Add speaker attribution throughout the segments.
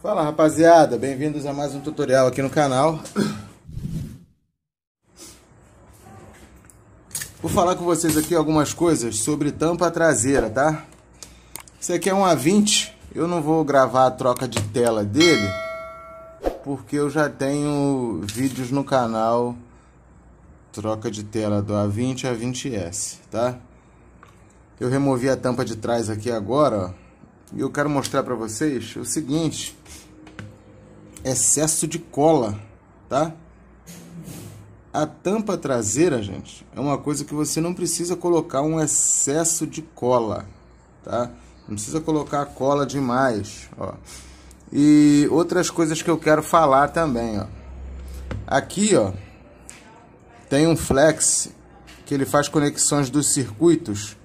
Speaker 1: Fala rapaziada, bem-vindos a mais um tutorial aqui no canal Vou falar com vocês aqui algumas coisas sobre tampa traseira, tá? Esse aqui é um A20, eu não vou gravar a troca de tela dele Porque eu já tenho vídeos no canal Troca de tela do A20 a 20S, tá? Eu removi a tampa de trás aqui agora, ó e eu quero mostrar para vocês o seguinte: excesso de cola, tá? A tampa traseira, gente, é uma coisa que você não precisa colocar um excesso de cola, tá? Não precisa colocar cola demais, ó. E outras coisas que eu quero falar também, ó. Aqui, ó, tem um flex que ele faz conexões dos circuitos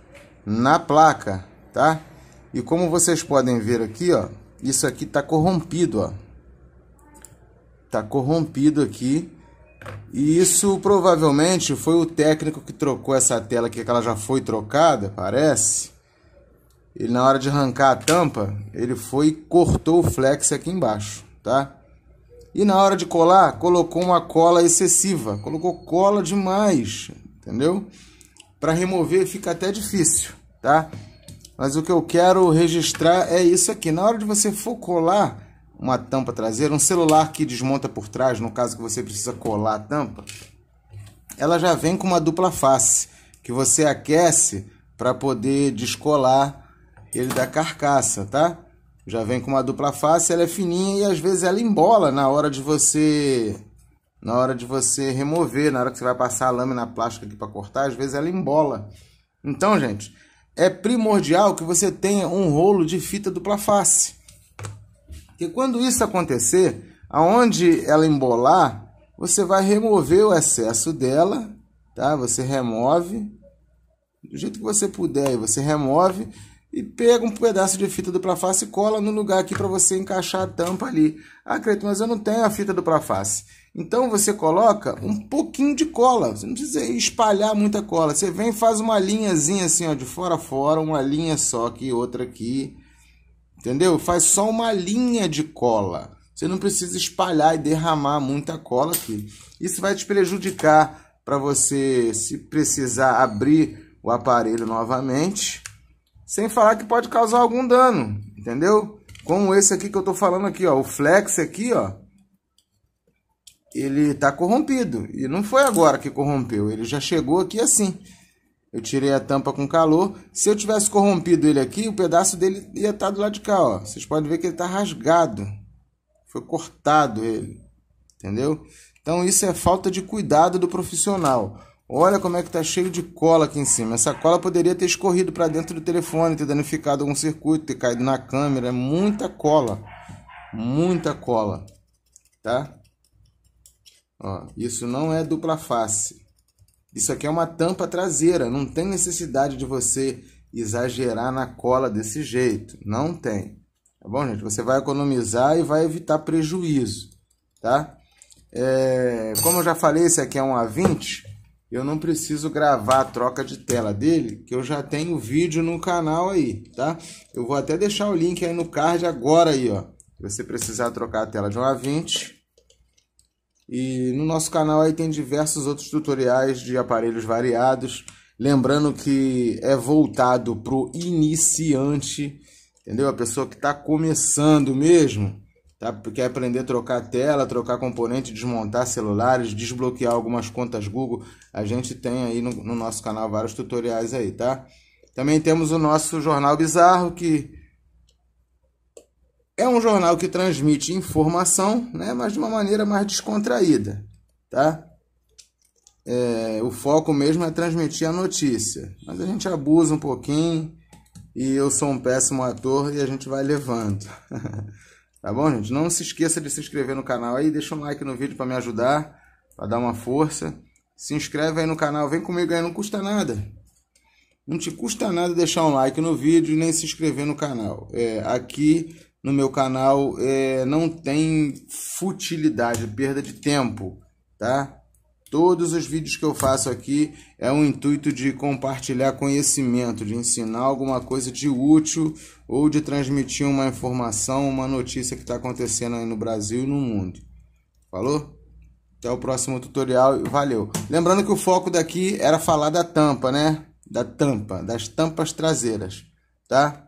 Speaker 1: na placa, tá? E como vocês podem ver aqui, ó, isso aqui está corrompido, ó. Tá corrompido aqui. E isso provavelmente foi o técnico que trocou essa tela aqui, que ela já foi trocada, parece. Ele na hora de arrancar a tampa, ele foi e cortou o flex aqui embaixo, tá? E na hora de colar, colocou uma cola excessiva, colocou cola demais, entendeu? Para remover fica até difícil, tá? Mas o que eu quero registrar é isso aqui. Na hora de você for colar uma tampa traseira, um celular que desmonta por trás, no caso que você precisa colar a tampa, ela já vem com uma dupla face que você aquece para poder descolar ele da carcaça, tá? Já vem com uma dupla face, ela é fininha e às vezes ela embola na hora de você na hora de você remover, na hora que você vai passar a lâmina plástica aqui para cortar, às vezes ela embola. Então, gente, é primordial que você tenha um rolo de fita dupla face. porque quando isso acontecer, aonde ela embolar, você vai remover o excesso dela, tá? Você remove do jeito que você puder, você remove e pega um pedaço de fita dupla face e cola no lugar aqui para você encaixar a tampa ali. Ah, Creto, mas eu não tenho a fita dupla face. Então você coloca um pouquinho de cola, você não precisa espalhar muita cola. Você vem e faz uma linhazinha assim, ó, de fora a fora, uma linha só aqui, outra aqui. Entendeu? Faz só uma linha de cola. Você não precisa espalhar e derramar muita cola aqui. Isso vai te prejudicar para você, se precisar abrir o aparelho novamente, sem falar que pode causar algum dano, entendeu? Como esse aqui que eu tô falando aqui, ó, o flex aqui, ó, ele está corrompido. E não foi agora que corrompeu, ele já chegou aqui assim. Eu tirei a tampa com calor. Se eu tivesse corrompido ele aqui, o pedaço dele ia estar tá do lado de cá. Ó. Vocês podem ver que ele está rasgado. Foi cortado ele. Entendeu? Então isso é falta de cuidado do profissional. Olha como é que está cheio de cola aqui em cima. Essa cola poderia ter escorrido para dentro do telefone, ter danificado algum circuito, ter caído na câmera. É muita cola. Muita cola. Tá? Ó, isso não é dupla face. Isso aqui é uma tampa traseira, não tem necessidade de você exagerar na cola desse jeito, não tem. Tá bom, gente? Você vai economizar e vai evitar prejuízo, tá? É, como eu já falei, esse aqui é um A20, eu não preciso gravar a troca de tela dele, que eu já tenho vídeo no canal aí, tá? Eu vou até deixar o link aí no card agora aí, ó. Se você precisar trocar a tela de um A20, e no nosso canal aí tem diversos outros tutoriais de aparelhos variados. Lembrando que é voltado para o iniciante, entendeu? A pessoa que está começando mesmo, tá? quer aprender a trocar tela, trocar componente, desmontar celulares, desbloquear algumas contas Google. A gente tem aí no, no nosso canal vários tutoriais aí, tá? Também temos o nosso Jornal Bizarro, que é um jornal que transmite informação, né, mas de uma maneira mais descontraída, tá? É, o foco mesmo é transmitir a notícia, mas a gente abusa um pouquinho e eu sou um péssimo ator e a gente vai levando. tá bom, gente? Não se esqueça de se inscrever no canal aí, deixa um like no vídeo para me ajudar, para dar uma força. Se inscreve aí no canal, vem comigo aí, não custa nada. Não te custa nada deixar um like no vídeo e nem se inscrever no canal. É, aqui no meu canal é, não tem futilidade, perda de tempo, tá? Todos os vídeos que eu faço aqui é um intuito de compartilhar conhecimento, de ensinar alguma coisa de útil ou de transmitir uma informação, uma notícia que está acontecendo aí no Brasil e no mundo. Falou? Até o próximo tutorial e valeu. Lembrando que o foco daqui era falar da tampa, né? Da tampa, das tampas traseiras, tá?